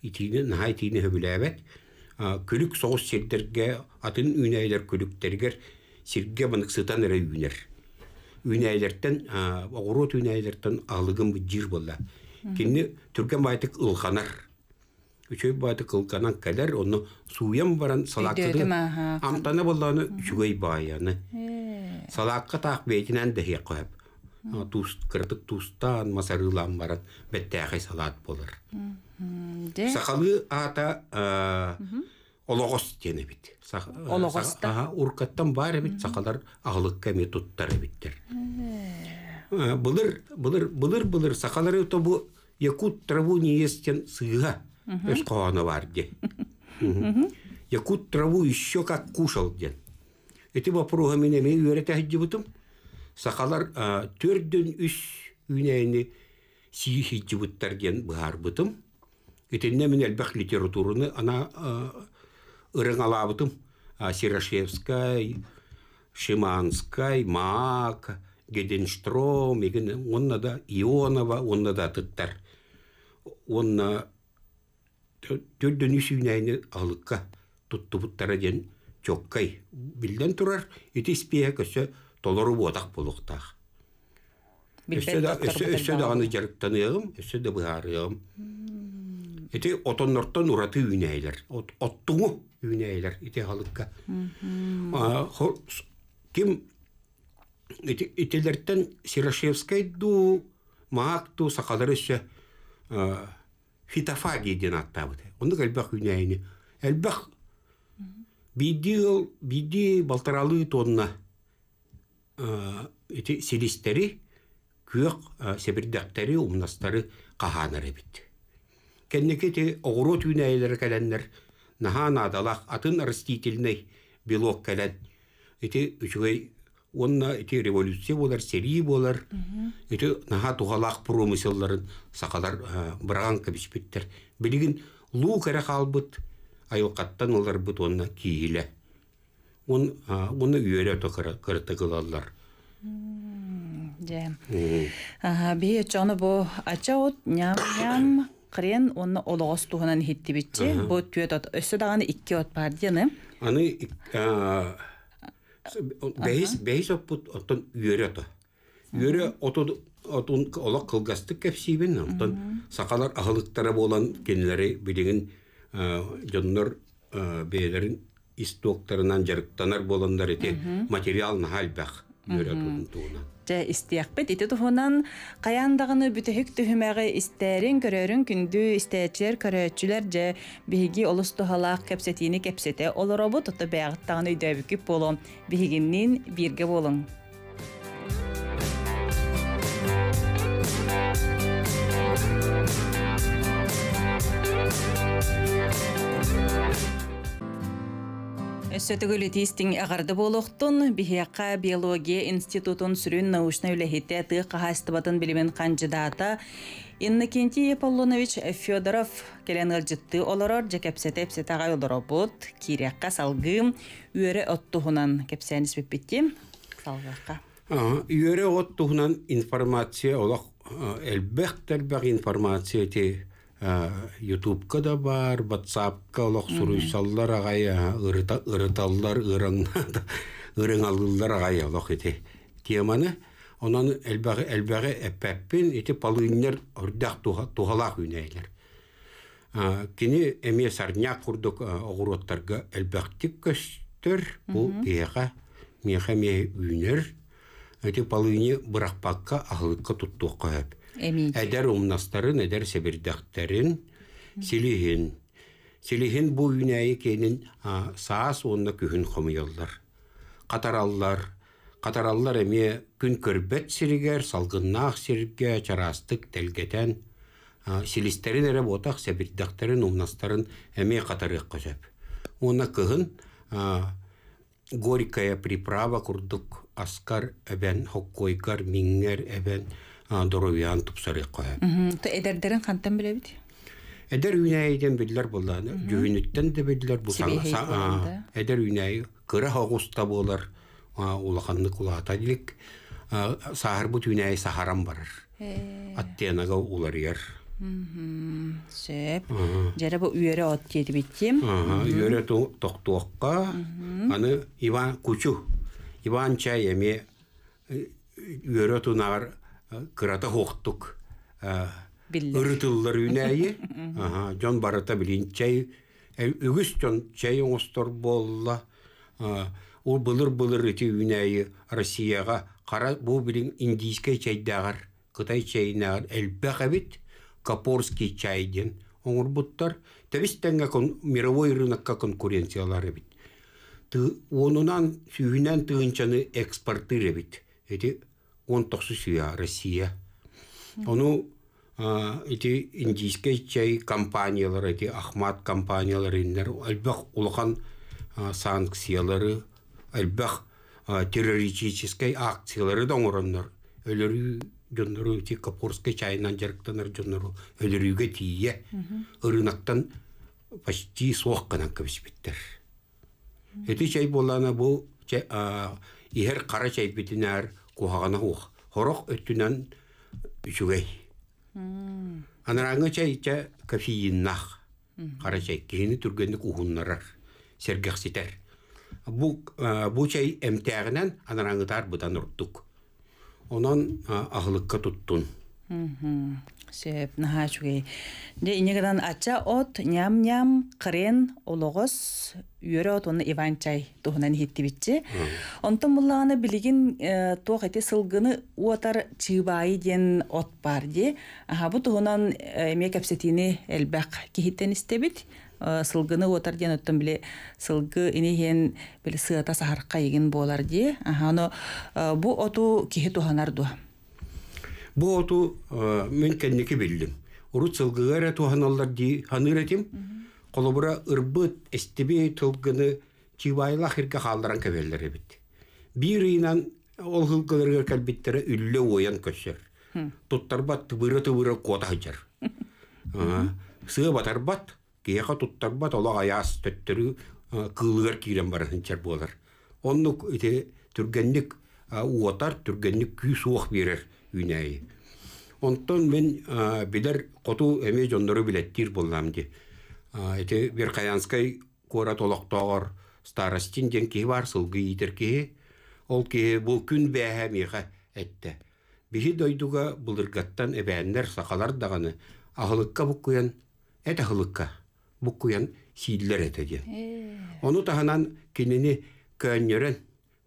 Итіне наха итіне хөбіләбәт. Күлік соғыс сердерге, атын үйнәйлер күліктергер, сирге бұнықсытан әрі үйнер. Үйнәйлерден, оғырот үйнәйлерден алығын бұ болды. болла. Кені түрген байтық ұлғанар. Үчөй байтық ұлғанан кәлер, оны суян баран салақтыды. Амтана болланы жүгей баяны салааққа таақ бейтинен дэхиэк коһеп кыртык тустан масарылан салат бэттээхэ салаат болар сахалы ата э, ологос тенебит э, ологоста уркаттан бар сақалар сахалар аглыкка методтар эбиттер э, былыр былыр былыр былыр сахалары то бу якут траву не естен сыга өз бар де якут траву еще как кушал ден Эти вопрога мине ми үйрәтә хиджибутум. Сахалар төрдүн үс үнәйни сии хиджибуттар ден бахар бутум. Итенне мен әлбәк литератураны ана ырың алабытым. Сирашевскай, Шиманскай, Маак, Геденштром, еген онна да Ионова, онна да тыттар. Онна төрдүн үш үнәйни алыкка туттубуттара ден чоккай билден турар итиспие көсө толору буотак булуктаах өссө даганы жарыктаныагым өссө да быаарыагым ити отоннортон ураты үйнәйлер оттуңу үйнәйлер ити халыкка ким итилерттен сирошевскай ду маак ту сакалар өссө фитофагия ден аттабыт онды элбах үйнәйни элбах Биди ол, биди балтаралы тонна э, эти селистери күйек э, себирдактери умнастары қағанар бит Кеннеке те оғыру түйінәйлері нахан адалақ атын растительный белок кәлен. Эти үчүгөй онна эти революция болар, сери болар, эти наха туғалақ промысылларын сақалар э, бұраған кәбіспеттер. Білігін лу кәрі қалбыт, айылқаттан олар бұт онна киілі. Он, оны үйелі көрті қылалар. Бе чоны бұ ача от ням-ням қырен оны олығыз туғынан хетті бітче. Бұ түйет от өсі дағаны икке от бар дені. Аны бәйіс бәйіс оппут оттон үйелі оты. Үйелі отын олақ қылғастық кәпсейбен, оттан сақалар ағылықтары болан кенілері білеген жоннор э, э, бээлерин истоктарынан жарыктанар болондар эти материал нахалбах Жә истиякпет ити туһунан қаяндағыны бүтөһүк түһүмәгы истээрин көрөрүн күндү истээчилер көрөөчүлөр же биһиги олус тухалаах кепсетини кепсете олоробу туту бэягыттагын үйдөөбүкүп болом биһигиннин бирге болуң Өссөтігілі тестің әғарды болуқтын, Бихияқа биология институтын сүрін наушна үләхетті әті қағастыбатын білімен қанжыдата, Иннокентий Аполлонович Федоров келен ғылжытты оларар, жа кәпсеті әпсеті ағай оларобуд, киряққа салғым, үйері оттуғынан кәпсәніс оттуынан салғаққа. информация олақ әлбәқ-тәлбәқ э, информация те Э, ютубка да бар ватсапка олох суруйсаллар агай ырыталлар ырың алыллар агай олох ити теманы онан элбәге элбәге эппеппин ити полыннер ордак тухалак үнәйлер э, кини эме сарняк курдук э, огуроттарга элбәктик көстөр бу беха меха ме үнер эти полыни быракпакка ахылыкка Әдәр умнастарын, әдәр себердәхтәрен, силихин. Силихин бу үнәйі кенин саас онна күхін хомыяллар. Катараллар, катараллар эми күн көрбәт сиригер, салгыннақ сирге, чарастык тәлгетән, силистерин әрәп отақ сәбірдәқтерін, умнастарын әме қатарық қожап. Оны кыгын горькая приправа курдук аскар әбән, хоккойкар мингер әбән, доровиян тупсарык коя. То эдердерин кантан билебит? Эдер үйнәйден биллер булды. Жүгүнүттен де биллер бу санса. Эдер үйнәй кыра хагуста болар. Улаханны кулата дилек. Сахар бу үйнәй сахарам барар. Э. Аттенага улар ер. Сөп. Жәрі бұл үйері от деді біттім. Үйері тоқтуаққа. Аны Иван Кучу. Иван Чай еме э, үйері тұнағыр кырата хохтук ырытыллар үнәйі жон барата билин чай үгүс жон чай оңостор болла ол былыр былыр ити үнәйі кара қара бұл билин индийский чайдағар кытай чайнагар элбэх эбит капорский чайден оңурбуттар тебис мировой рынокка конкуренциялар эбит онунан сүйүнен тыгынчаны экспортыр бит эти он тоқсу Россия. Оны эти индийский чай компаниялар, эти Ахмат компаниялар, әлбәқ улған санкциялары, әлбәқ террористический акциялары да оңыраннар. Өлөрі жоннору, эти Капурский чайынан жарықтанар жоннору, өлөріге тие, ырынақтан почти соққынан көбіспеттер. Эти чай болана бу эгер қара чай бітінәр, кухаганахух хорох өттүнен үчүгей анараңы чай кофеиннах кара чай кини түргендик ухуннарар сергекситер бу бу чай эмтеагинен анараңытар будан урдук онон ахылыкка туттун Сөп, наға Де, атча от, ням-ням, кырен ологос үйері от, оны Иван чай тұғынан хетті бітчі. Онтын бұллағаны тоқ әте уатар чыбайы диен от бар де. Аға бұ тұғынан әме кәпсетіні әлбәқ кехеттен істебіт. Сылғыны уатар ден өттін біле сылғы инеген біле сығата сахарқа еген болар де. Аға, оны бу оту кехе тұғанар дуа. Бу оту мен кәннеке биллим. Урут сылгыгара туһаналлар ди ханыретим. Колобура ырбыт эстебе тылгыны чивайла хирге халдыран кебеллер бит. Бир инан ол хылгыларга кәлбиттере үлле оян көсер. бат тыбыры тыбыры кота хачар. Сыга батарбат, туттар туттарбат ола аяс төттөрү кылыгар кирен барасын чар болар. Оннук ите түргенник уотар, түргенник күй суох берер үнәйі. Онтон мен билер қоту әме жондору білеттір болам ди. Эти Верхаянскай қора толоқтоғыр старостин ден ки бар Ол кей бұл күн бәһә әтте. Бихи дойдуға булдыргаттан әбәннәр сақалар дағаны ахылыкка буккуян, әт ахылыкка буккуян сииллер әтә э. Оны тағынан кинини көннөрен,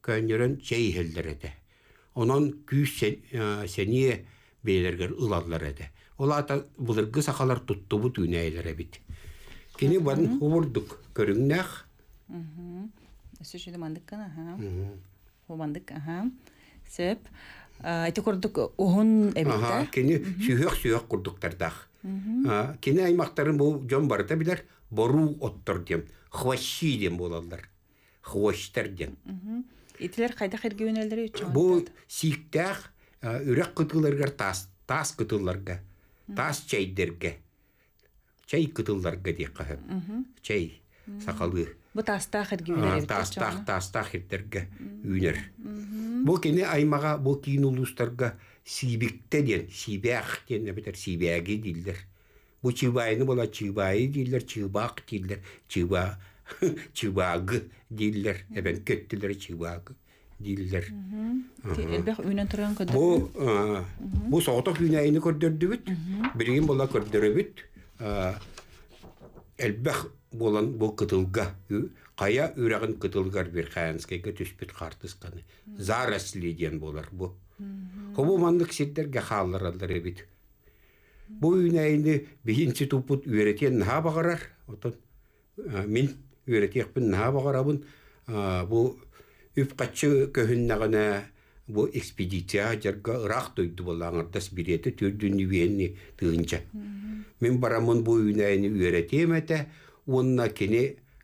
көннөрен чей онон күүс сене бейлергер ыладлар эде. Ол ата бұлыргы сақалар тұттубу түйнәйлер әбіт. Кені барын ұбырдық көріңнәқ. Сөшеді мандық кана, ха? Хумандық, аха. Сөп. Әйті көрдік ұғын әбітті? Аха, кені сүйек-сүйек құрдықтардақ. Кені аймақтарын бұл жон барыта білер, бору оттыр дем, хващи дем боладылар. Хващтар дем. Итлер қайда қерге өнелдері үчін? Бұл сиіктәқ э, үрек күтілерге тас, тас күтілерге, тас чайдерге, чай күтілдерге дей қағып, чай сақалы. Бұл таста қерге өнелдері Тастақ, тастақ ердерге өнер. Бұл кені аймаға, бұл кейін ұлыстарға сибікті дейін, сибәқ ден, бітір сибәге дейдер. Бұл чыбайны бола чибайы дейдер, чыбақ дейдер, чыба чыбагы диллер эбен көттүлөр чыбагы диллер элбэх үнөн турган көрдөр бу бу сооток үнәйни көрдөрдүбүт биригин була көрдөрөбүт элбэх болан бу кытылга кая үрәгин кытылгар бир хаянскайга түспүт картысканы заросли диен болар бу хобу манлык сеттерге хаалларалар эбит бу үнәйни бигинчи тупут үйрөтен наха багарар отон мин үйретекпін наға бағарабын бұл үпқатчы ғана бұл экспедиция ұрақ ырак бұл аңыртас біреті түрдүнү үйені тыынча мен барамын бу үйнәйни үйрәтем әті, онына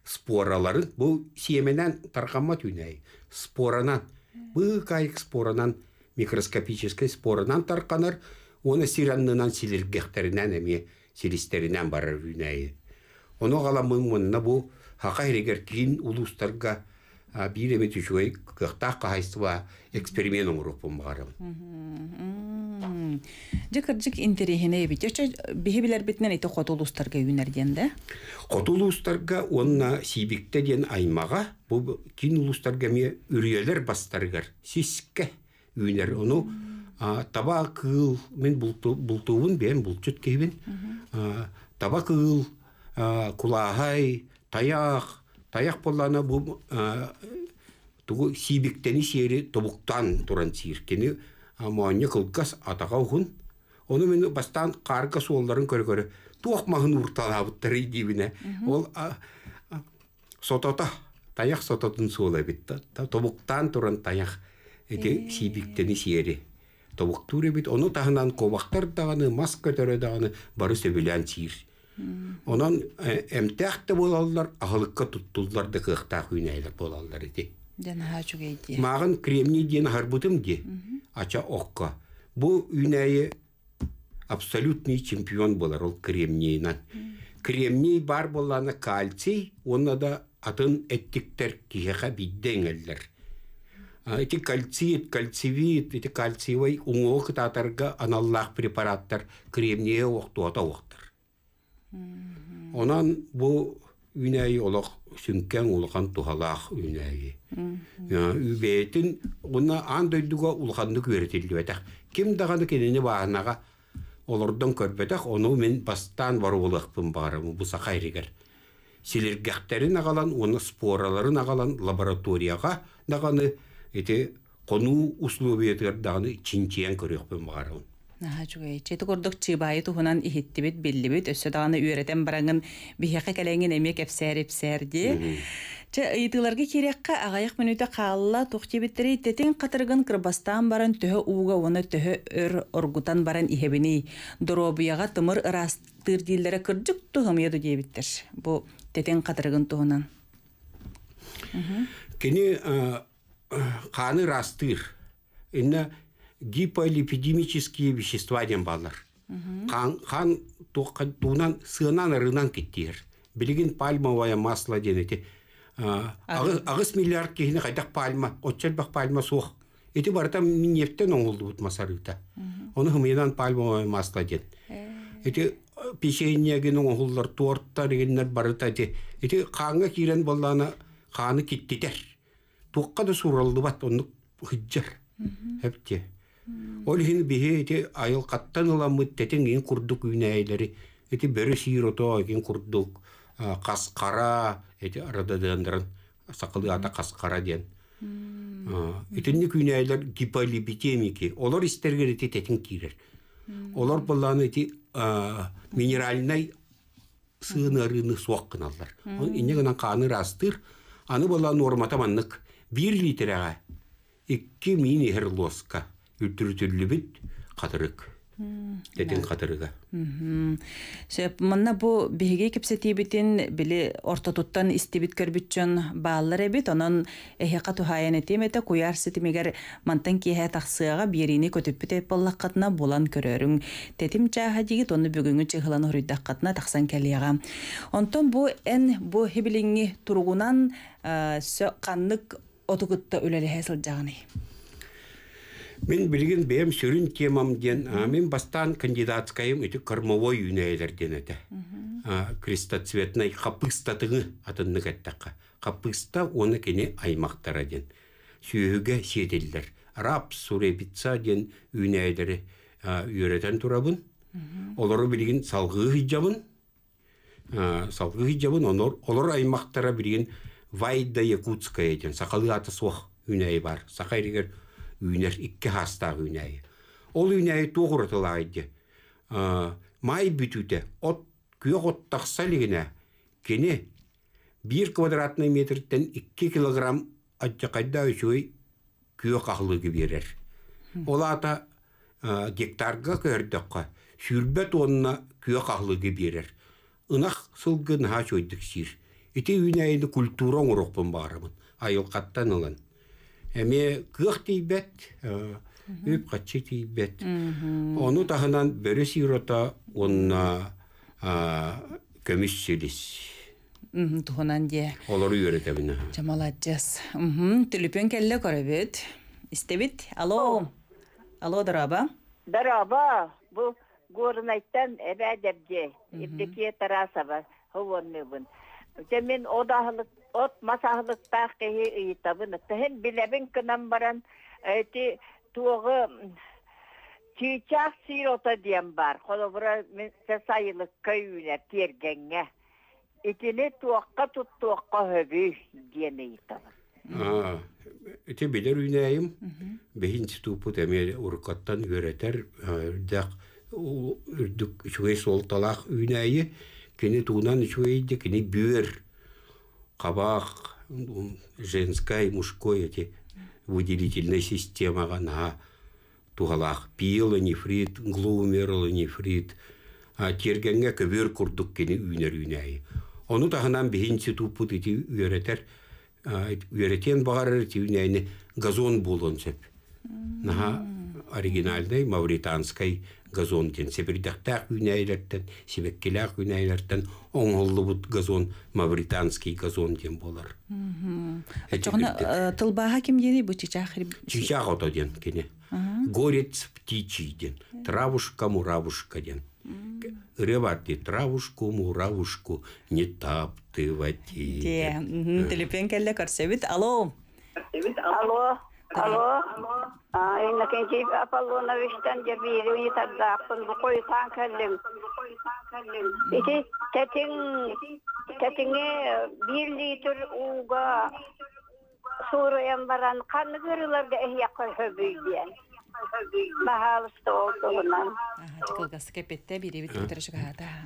спораларын бу сиеменен тарқамат түйнәй споранан бұл қайық споранан микроскопический споранан тарканар оны сиранынан силергехтеринен эми силистеринен барар үйнәй оны галамын мұнына бу хақа херегер кирин улустарга биир эми түчүгөй кыктаакка хайсыба эксперимент оңурук бумгарым жыкыржык интерехине эбит ошо бихибилер битинен ити котулустарга үйүнерден да котулустарга онна сибикте ден аймага бу кин улустарга ме үрүелер бастарыгар сиске үйүнер ону таба кыыл мен бултуубун бен булчут кейбин таба кыыл кулаахай таяқ таяқ бұл бу э, тугу сибиктени сери тобуктан туран сииркени қылғас атаға ұғын. оны мен бастан қарға суолларын көрі көрі туоқмағын урталабыттары дейбіне. ол сотота таяқ сототын суолабит әбетті. Тұбықтан тұран таяқ эти э. сибиктени сиери тобуктууребит оны тағынан қобақтар дағаны, мас көтөрө дағаны бары сөбүлән сиир Онан э, эмтяхты болаллар, ахылыкка туттуллар да кыхтах үйнәйлер болаллар еді. Мағын кремний дейін харбутым де, ача оққа. Бу үйнәйі абсолютный чемпион болар ол кремнийнан. Кремний бар боланы кальций, онна да атын әттіктер бидден биддеңеллер. Эти кальций, кальцивит, эти кальциевый уңоқ татарға аналлах препараттар кремнийе оқтуата оқты. Онан бу үнәйі олақ сүнкен улқан тухалақ Үбетін ұна аң андойдуға улғанды көртілді бәтек. Кім дағаны кенені бағанаға олардың көрбетәқ, оны мен бастан бар олықпын барымы, бұса Селер Селергәқтерін ағалан, оны спораларын ағалан лабораторияға дағаны, еті, қону бетгер дағаны чинчиян көрекпін барымын. Нахачуэйчи тукурдук чыбайы тухунан ихиттибит биллибит өссө дааны үйрәтен бараңын биһеке кәлеңин эмиэ кепсээрипсээрди. Че ыйтыларга кирекка агаяк мүнүтө каалла тухтибиттери тетин катыргын кырбастан баран төһө ууга уоны төһө өр оргутан баран иһебини доробуяга тымыр ырастыр дииллере кырдык туһым еду диебиттер. Бу тетин катыргын тухунан. Кини каны э, э, растыр. Инна гиполипидемические вещества деген қан, қан туынан сыынан ырынан кеттер білген пальмовое масло денете ағыз, ағыз миллиард кейіне қайдақ пальма бақ пальма суық эти барта мин нефттен оңылды бут масарыта оны хымынан пальмовое масло ден эти печеньегин оңылдар торттар дегендер барыта те эти қаңы кирен болланы қаны кеттетер туққа да суралды бат оны хыджар Олхин бихе эти айыл каттан ыламмыт тетен ген курдук үйнәйләре. Эти бөрө сирото ген курдук каскара эти арададандырын сакылы ата каскара ден. Итинни күйнәйләр гиполипидемики. Олар истергер эти тетен кирер. Олар булланы эти минеральный сыны рыны суак кыналар. Он қаны каны растыр, аны булланы норматаманнык 1 литрага 2 мини херлоска үрдүрүтүллүбүт қатырық тетин қатырыга сөп мына бу биһиге кепсетиибитин били орто туттан истибит көрбүтчөн бааллар эбит онон эхека тухаянетим эте куярситимигер мантан киэһэ тахсыаға биерини көтүппүтеп боллаккатына булан көрөрүң тетим чааха дигит ону бүгүнгү чыхылан хоруйдаккатына таксан келияга онтон бу эн бу хибилиңи туругунан э, сөк каннык отугутта үлелэхэ сылдьаганый Мен билген бем сүрін темам ден, мен бастан кандидатскайым өте кормовой юнайлер ден Креста цветнай қапыстатыңы атынны кәттаққа. Қапыста оны кене аймақтара ден. Сүйігі седелдер. Рап, сурепица ден юнайлері үйретен турабын. Олары билген салғы хиджабын. Салғы хиджабын, олар аймақтара билген Вайда Якутская ден. Сақалы аты суақ бар. Сақайрегер үйнер икке хастағы үйнәйі. Ол үйнәйі туғыртылайды. Май бүтүтө от, күйе оттақса лигине кини бир квадратный метрден икки килограмм аджақайда үшуі күйе қақлығы берер. Ол ата гектарға көрдіққа, сүрбе тонна күйе қақлығы берер. Инақ сылғын ха сөйдік сир. Ите үйнәйіні культура оңырықпын барымын. Айылқаттан алын. Эме кыах э, үп қатчы тейбет. Оны тахынан бөрөс сирота онна ә, көміс тухунан Тухынан де. Олары үйреті біна. Жамаладжас. Түліпен кәлі көребет. Алло. Алло, дараба. Дараба. Бұл горнайттан әбәдәбде. Евдекия Тарасова. Ховонмебін. Мен одағылық от масахлык тахкеһи ыйытабын тэһин билебин кынан баран эти туогы тичах сирота диэн бар холобура сайылык көйүнэ тиергенге итини туокка туттуокка хөбү диэн ыйытабын Эти билер үйнәйем, бейін ступут әме уркаттан үйрәтер, дәк үрдік үшуэй солталақ үйнәйі, кені туынан үшуэйді, кені бүйір, қабақ женская мужской эти выделительная система ғана туғалақ пилы, нефрит глумерлы нефрит тергенге көбөр курдук кени үйнер үйнәй оны тағынан бихин ситупут ити үйретер үйретен бағарыр ти газон болон сеп наха оригинальный мавританской газон тен себердақтақ үйнәйлерттен себеккелақ үйнәйлерттен оңоллыбыт газон мавританский газон тен болар жоғына э, тылбаға кем дени бұ чичақ чичақ ото ден кене горец птичий ден э. травушка муравушка ден ревати травушку, муравушку, не таптывати Де, э. телепен келле көрсебит. Алло. Алло алло А, инна иннокентьев на виштан жабири уни таддааккун букуйтаан кэллим ити тетин тэтиңе бир литр ууга сууруян баран канны кырыларга эхьяккой хөбүйдиэн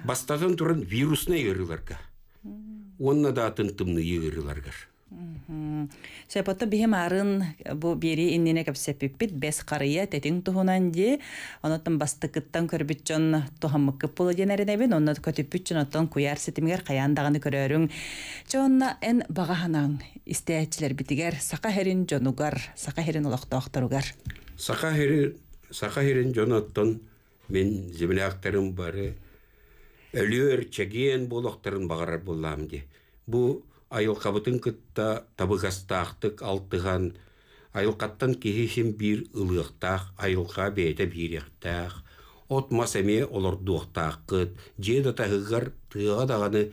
Бастазан турын вирусны еріларға. Онна да атын тымны еріларғар. Сөйпотто бихим арын бу бери иннене кепсепиппит бес қарыя тетин туһунан ди, онотон бастыкыттан көрбүтчөн тухаммыккып болу денеринебин, оннот көтүпүтчөн оттон куяр сетимгер каяндагыны көрөрүң. Жонна эн багаһанан истээчилер битигер сака херин жонугар, сака херин улактоохторугар. Сака хери сака херин жоноттон мен земляктарым бары Өлүөр чеген болоктарын багарар булам ди. Бу қабытын күтті табығастақтық алтыған, айылқаттан кехешім бір ылықтақ, айылқа бейті биреқтақ от масаме олар дуқтақ күт жеді тағығыр тұға дағаны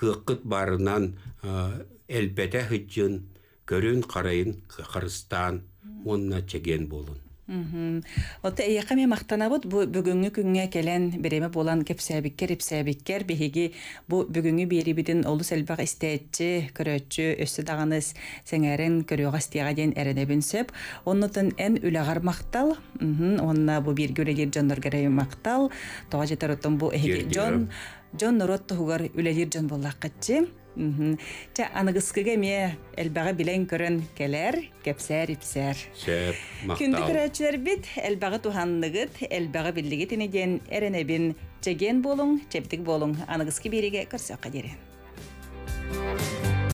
қыт барынан әлбәті хүджін, көрін қарайын қырыстан, онна чеген болын. Ота эйяқаме мақтанабыт бұ бүгінгі күнге келен береме болан кепсәбіккер, епсәбіккер беһиги бұ бүгінгі беребиден олы сәлбақ істәтчі, көрөтчі, өссі дағаныз сеңерин көрөға істеға ден әрінебін сөп. Оннытын ән үлағар мақтал, онна бұ бергөлегер жондар кәрәйі мақтал, тоға жетар бұ әйге жон, жон нұрот тұғығар үләдер жон болақ Тя аныгыскыга ме әлбәгә билен көрін келер, кепсәр ипсәр. Шәп, мақтау. Күнді көрәтшілер бит, әлбағы туһанлыгыт, әлбағы биллиги тенеген, әренебін, чеген болың, чептік болуң, аныгыскы береге көрсөккә дерен.